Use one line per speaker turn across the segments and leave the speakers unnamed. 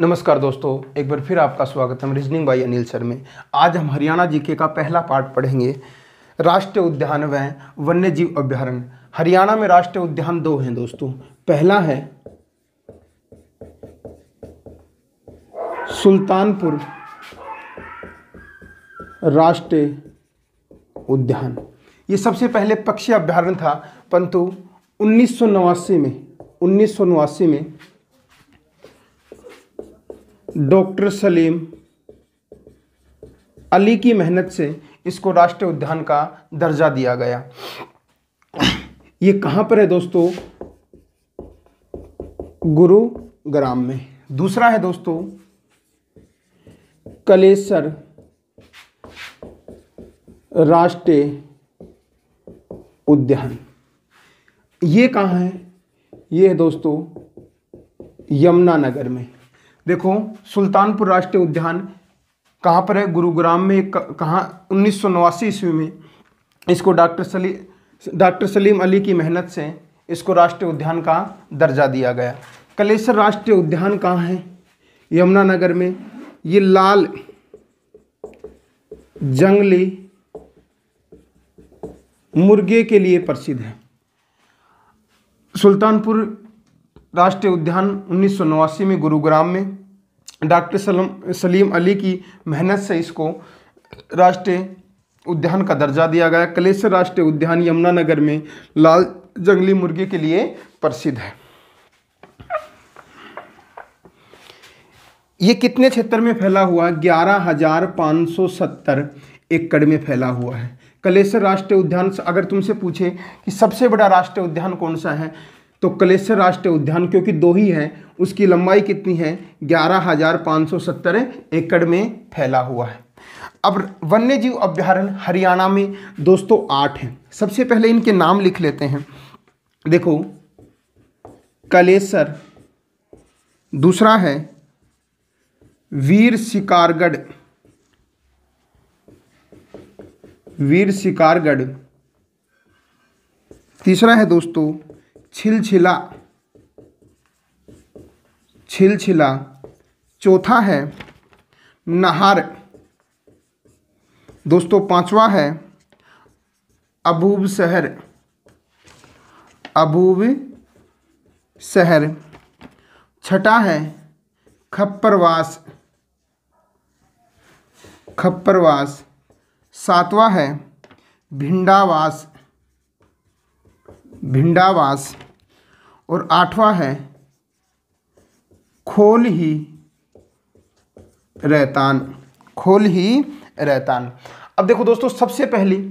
नमस्कार दोस्तों एक बार फिर आपका स्वागत है रीजनिंग बाई अनिल सर में आज हम हरियाणा जीके का पहला पार्ट पढ़ेंगे राष्ट्रीय उद्यान व वन्य जीव अभ्यारण हरियाणा में राष्ट्रीय उद्यान दो हैं दोस्तों पहला है सुल्तानपुर राष्ट्रीय उद्यान ये सबसे पहले पक्षी अभ्यारण था परंतु उन्नीस में उन्नीस में डॉक्टर सलीम अली की मेहनत से इसको राष्ट्रीय उद्यान का दर्जा दिया गया ये कहाँ पर है दोस्तों गुरुग्राम में दूसरा है दोस्तों कलेसर राष्ट्रीय उद्यान ये कहाँ है ये है दोस्तों यमुना नगर में देखो सुल्तानपुर राष्ट्रीय उद्यान कहाँ पर है गुरुग्राम में कहाँ उन्नीस सौ ईस्वी में इसको डॉक्टर सली डॉक्टर सलीम अली की मेहनत से इसको राष्ट्रीय उद्यान का दर्जा दिया गया कलेसर राष्ट्रीय उद्यान कहाँ है यमुनानगर में ये लाल जंगली मुर्गे के लिए प्रसिद्ध है सुल्तानपुर राष्ट्रीय उद्यान उन्नीस में गुरुग्राम में डॉक्टर सलम सलीम अली की मेहनत से इसको राष्ट्रीय उद्यान का दर्जा दिया गया कलेसर राष्ट्रीय उद्यान यमुनानगर में लाल जंगली मुर्गी के लिए प्रसिद्ध है ये कितने क्षेत्र में फैला हुआ है ग्यारह हजार पाँच सौ सत्तर एकड़ में फैला हुआ है कलेसर राष्ट्रीय उद्यान अगर तुमसे पूछे कि सबसे बड़ा राष्ट्रीय उद्यान कौन सा है तो कलेसर राष्ट्रीय उद्यान क्योंकि दो ही हैं उसकी लंबाई कितनी है ग्यारह हज़ार पाँच सौ सत्तर एकड़ में फैला हुआ है अब वन्य जीव अभ्यारण हरियाणा में दोस्तों आठ हैं सबसे पहले इनके नाम लिख लेते हैं देखो कलेसर दूसरा है वीर शिकारगढ़ वीर शिकारगढ़ तीसरा है दोस्तों छिलछिला छिलछिला चौथा है नहार दोस्तों पांचवा है अबूब शहर अबूब शहर छठा है खप्परवास खप्परवास सातवां है भिंडावास भिंडावास और आठवां है खोल ही रैतान खोल ही रैतान अब देखो दोस्तों सबसे पहले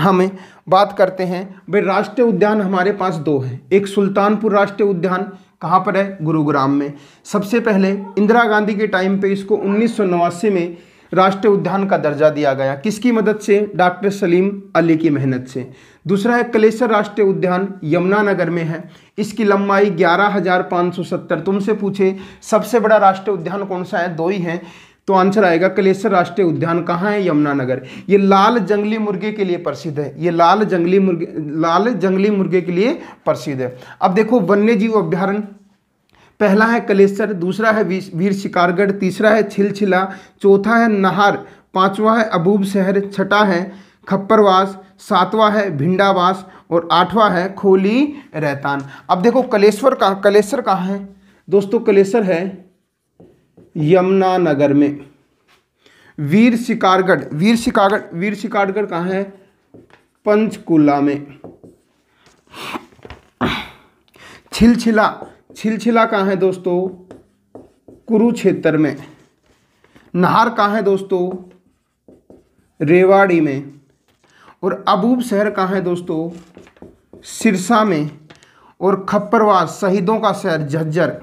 हमें बात करते हैं भाई राष्ट्रीय उद्यान हमारे पास दो हैं एक सुल्तानपुर राष्ट्रीय उद्यान कहाँ पर है गुरुग्राम में सबसे पहले इंदिरा गांधी के टाइम पे इसको उन्नीस में राष्ट्रीय उद्यान का दर्जा दिया गया किसकी मदद से डॉक्टर सलीम अली की मेहनत से दूसरा है कलेसर राष्ट्रीय उद्यान यमुनानगर में है इसकी लंबाई 11,570 तुमसे पूछे सबसे बड़ा राष्ट्रीय उद्यान कौन सा है दो ही हैं तो आंसर आएगा कलेसर राष्ट्रीय उद्यान कहाँ है यमुनानगर ये लाल जंगली मुर्गे के लिए प्रसिद्ध है ये लाल जंगली मुर्गे लाल जंगली मुर्गे के लिए प्रसिद्ध है अब देखो वन्य जीव अभ्यारण पहला है कलेसर दूसरा है वीर शिकारगढ़ तीसरा है छिलछिला चौथा है नहार पांचवा है अबूब शहर छठा है खप्परवास सातवा है भिंडावास और आठवां है खोली रैतान अब देखो कलेश्वर का कलेसर कहाँ है दोस्तों कलेसर है यमुना नगर में वीर शिकारगढ़ वीर शिकारगढ़ वीर शिकारगढ़ कहाँ है पंचकुला में छिलछिला छिलछिला कहाँ है दोस्तों कुरुक्षेत्र में नहार कहाँ है दोस्तों रेवाड़ी में और अबूब शहर कहाँ है दोस्तों सिरसा में और खप्परवास शहीदों का शहर झज्जर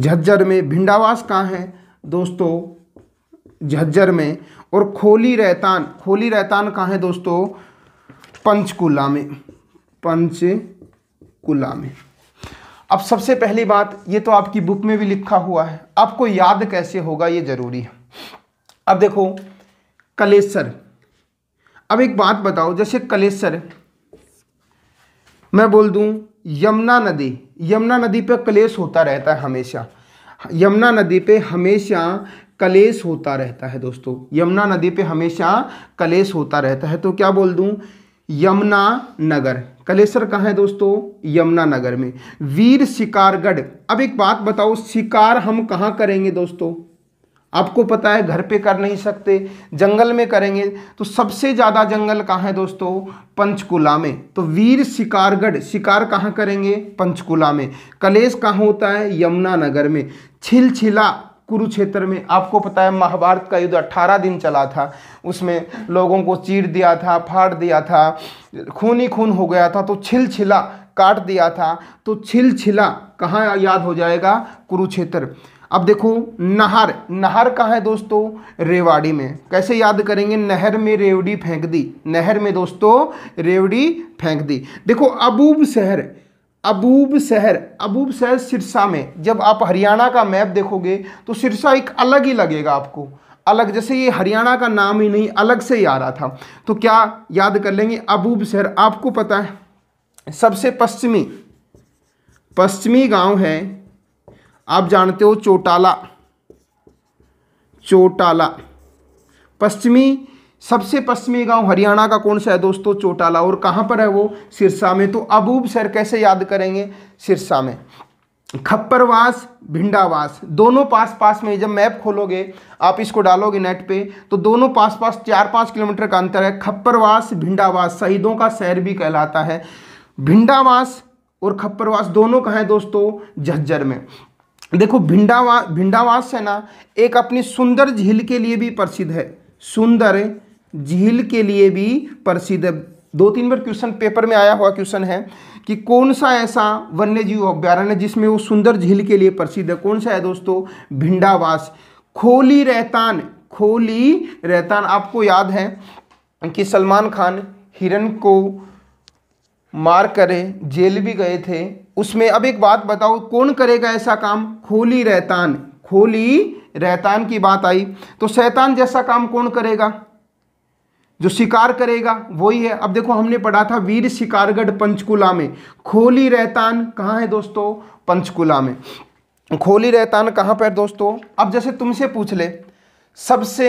झज्जर में भिंडावास कहाँ है दोस्तों झज्जर में और खोली रहतान खोली रहतान कहाँ है दोस्तों पंचकुला में पंचकुला में अब सबसे पहली बात ये तो आपकी बुक में भी लिखा हुआ है आपको याद कैसे होगा ये ज़रूरी है अब देखो कलेसर अब एक बात बताओ जैसे कलेसर मैं बोल दूं यमुना नदी यमुना नदी पे कलेश होता रहता है हमेशा यमुना नदी पे हमेशा कलेश होता रहता है दोस्तों यमुना नदी पे हमेशा कलेश होता रहता है तो क्या बोल दूं यमुना नगर कलेसर कहाँ है दोस्तों यमुना नगर में वीर शिकारगढ़ अब एक बात बताओ शिकार हम कहाँ करेंगे दोस्तों आपको पता है घर पे कर नहीं सकते जंगल में करेंगे तो सबसे ज़्यादा जंगल कहाँ है दोस्तों पंचकुला में तो वीर शिकारगढ़ शिकार कहाँ करेंगे पंचकुला में कलेश कहाँ होता है यमुना नगर में छिलछिला कुरुक्षेत्र में आपको पता है महाभारत का युद्ध अट्ठारह दिन चला था उसमें लोगों को चीर दिया था फाड़ दिया था खून ही खून हो गया था तो छिल छिला काट दिया था तो छिल छिला कहाँ याद हो जाएगा कुरुक्षेत्र अब देखो नहर नहर कहाँ है दोस्तों रेवाड़ी में कैसे याद करेंगे नहर में रेवड़ी फेंक दी नहर में दोस्तों रेवड़ी फेंक दी देखो अबूब शहर अबूब शहर अबूब शहर सिरसा में जब आप हरियाणा का मैप देखोगे तो सिरसा एक अलग ही लगेगा आपको अलग जैसे ये हरियाणा का नाम ही नहीं अलग से ही आ रहा था तो क्या याद कर लेंगे अबूब शहर आपको पता है सबसे पश्चिमी पश्चिमी गांव है आप जानते हो चोटाला चोटाला पश्चिमी सबसे पश्चिमी गांव हरियाणा का कौन सा है दोस्तों चोटाला और कहां पर है वो सिरसा में तो अबूब सर कैसे याद करेंगे सिरसा में खप्परवास भिंडावास दोनों पास पास में जब मैप खोलोगे आप इसको डालोगे नेट पे तो दोनों पास पास चार पाँच किलोमीटर का अंतर है खप्परवास भिंडावास शहीदों का शहर भी कहलाता है भिंडावास और खप्परवास दोनों कहाँ हैं दोस्तों झज्जर में देखो भिंडावा भिंडावास है ना एक अपनी सुंदर झील के लिए भी प्रसिद्ध है सुंदर झील के लिए भी प्रसिद्ध दो तीन बार क्वेश्चन पेपर में आया हुआ क्वेश्चन है कि कौन सा ऐसा वन्य जीव अभ्यारण्य जिसमें वो सुंदर झील के लिए प्रसिद्ध है कौन सा है दोस्तों भिंडावास खोली रहतान खोली रहतान आपको याद है कि सलमान खान हिरन को मार करे जेल भी गए थे उसमें अब एक बात बताओ कौन करेगा ऐसा काम खोली रहतान खोली रहतान की बात आई तो शैतान जैसा काम कौन करेगा जो शिकार करेगा वही है अब देखो हमने पढ़ा था वीर शिकारगढ़ पंचकुला में खोली रहतान कहाँ है दोस्तों पंचकुला में खोली रहतान कहाँ पर दोस्तों अब जैसे तुमसे पूछ ले सबसे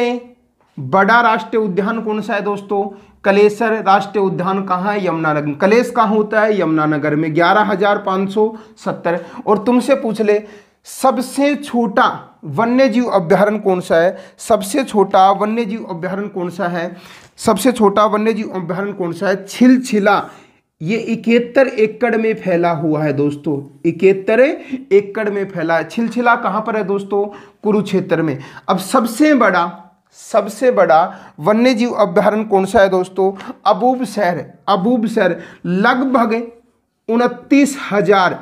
बड़ा राष्ट्रीय उद्यान कौन सा है दोस्तों कलेसर राष्ट्रीय उद्यान कहाँ है यमुनानगर कलेस कहाँ होता है यमुनानगर में ग्यारह हजार पाँच सौ सत्तर और तुमसे पूछ ले सबसे छोटा वन्य जीव अभ्यारण कौन सा है सबसे छोटा वन्य जीव अभ्यारण कौन सा है सबसे छोटा वन्य जीव अभ्यारण कौन सा है छिलछिला ये इकहत्तर एकड़ में फैला हुआ है दोस्तों इकहत्तर एकड़ में फैला है छिलछिला कहां पर है दोस्तों कुरुक्षेत्र में अब सबसे बड़ा सबसे बड़ा वन्य जीव अभ्यारण कौन सा है दोस्तों अबूब शहर अबूब शहर लगभग उनतीस हजार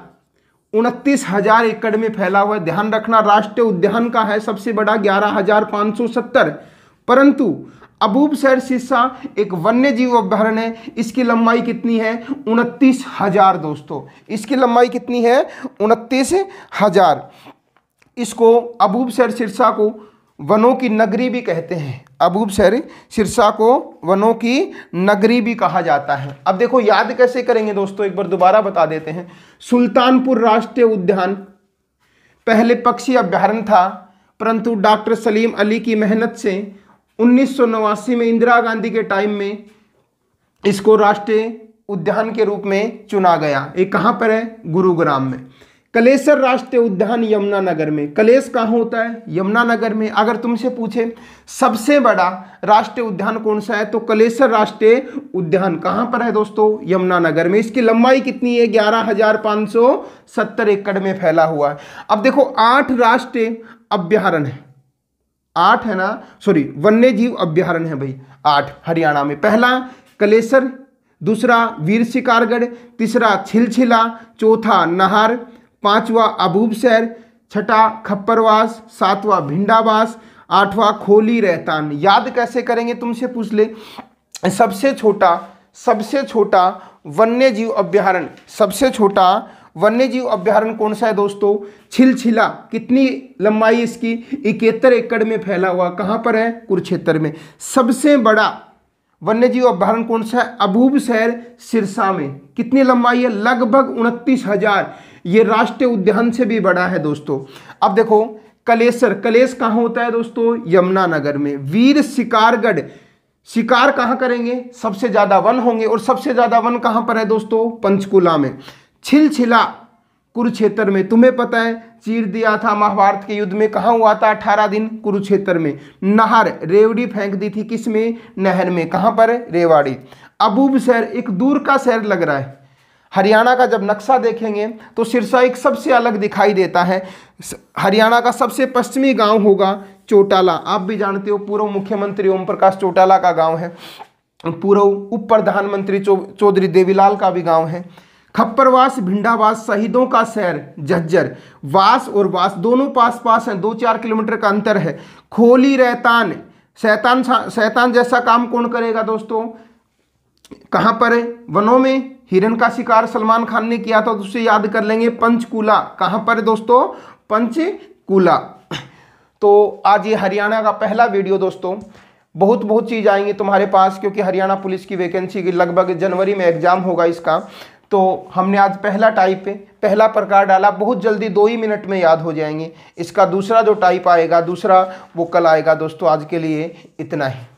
उनतीस हजार एकड़ में फैला हुआ है ध्यान रखना राष्ट्रीय उद्यान का है सबसे बड़ा ग्यारह हजार पाँच सौ सत्तर परंतु अबूब सैर सिरसा एक वन्य जीव अभ्यारण्य है इसकी लंबाई कितनी है उनतीस हजार दोस्तों इसकी लंबाई कितनी है उनतीस हजार इसको अबूब सैर सिरसा को वनों की नगरी भी कहते हैं अबूब शहर सिरसा को वनों की नगरी भी कहा जाता है अब देखो याद कैसे करेंगे दोस्तों एक बार दोबारा बता देते हैं सुल्तानपुर राष्ट्रीय उद्यान पहले पक्षी अभ्यारण था परंतु डॉक्टर सलीम अली की मेहनत से उन्नीस में इंदिरा गांधी के टाइम में इसको राष्ट्रीय उद्यान के रूप में चुना गया ये कहाँ पर है गुरुग्राम में कलेसर राष्ट्रीय उद्यान यमुनानगर में कलेस कहाँ होता है यमुनानगर में अगर तुमसे पूछे सबसे बड़ा राष्ट्रीय उद्यान कौन सा है तो कलेसर राष्ट्रीय उद्यान कहाँ पर है दोस्तों यमुनानगर में इसकी लंबाई कितनी है ग्यारह हजार पाँच सौ सत्तर एकड़ में फैला हुआ है अब देखो आठ राष्ट्रीय अभ्यारण है आठ है ना सॉरी वन्य जीव अभ्यारण है भाई आठ हरियाणा में पहला कलेसर दूसरा वीर शिकारगढ़ तीसरा छिलछिला चौथा नहर पांचवा अबूब शहर छठा खप्परवास सातवां भिंडावास आठवां खोली रहतान याद कैसे करेंगे तुमसे पूछ ले सबसे छोटा सबसे छोटा वन्य जीव अभ्यारण सबसे छोटा वन्य जीव अभ्यारण कौन सा है दोस्तों छिलछिला कितनी लंबाई इसकी इकहत्तर एकड़ में फैला हुआ कहाँ पर है कुरुक्षेत्र में सबसे बड़ा जीव अभ्यारण कौन सा है अबूब शहर सिरसा में कितनी लंबाई है लगभग उनतीस हजार ये राष्ट्रीय उद्यान से भी बड़ा है दोस्तों अब देखो कलेसर कलेस कहाँ होता है दोस्तों यमुनानगर में वीर शिकारगढ़ शिकार कहाँ करेंगे सबसे ज़्यादा वन होंगे और सबसे ज़्यादा वन कहाँ पर है दोस्तों पंचकुला में छिलछिला कुरुक्षेत्र में तुम्हें पता है चीर दिया था महाभारत के युद्ध में कहाँ हुआ था अठारह दिन कुरुक्षेत्र में नहर रेवड़ी फेंक दी थी किस में नहर में कहाँ पर रेवाड़ी अबूब शहर एक दूर का शहर लग रहा है हरियाणा का जब नक्शा देखेंगे तो सिरसा एक सबसे अलग दिखाई देता है हरियाणा का सबसे पश्चिमी गांव होगा चोटाला आप भी जानते हो पूर्व मुख्यमंत्री ओम प्रकाश चोटाला का गांव है पूर्व उप प्रधानमंत्री चौधरी देवीलाल का भी गांव है खप्परवास भिंडावास शहीदों का शहर झज्जर वास और वास दोनों पास पास हैं दो चार किलोमीटर का अंतर है खोली रैतान शैतान शैतान जैसा काम कौन करेगा दोस्तों कहाँ पर है वनों में हिरन का शिकार सलमान खान ने किया था तो उसे याद कर लेंगे पंचकूला कहाँ पर है दोस्तों पंचकूला तो आज ये हरियाणा का पहला वीडियो दोस्तों बहुत बहुत चीज़ आएंगी तुम्हारे पास क्योंकि हरियाणा पुलिस की वैकेंसी की लगभग जनवरी में एग्जाम होगा इसका तो हमने आज पहला टाइप पे पहला प्रकार डाला बहुत जल्दी दो ही मिनट में याद हो जाएंगे इसका दूसरा जो टाइप आएगा दूसरा वो कल आएगा दोस्तों आज के लिए इतना ही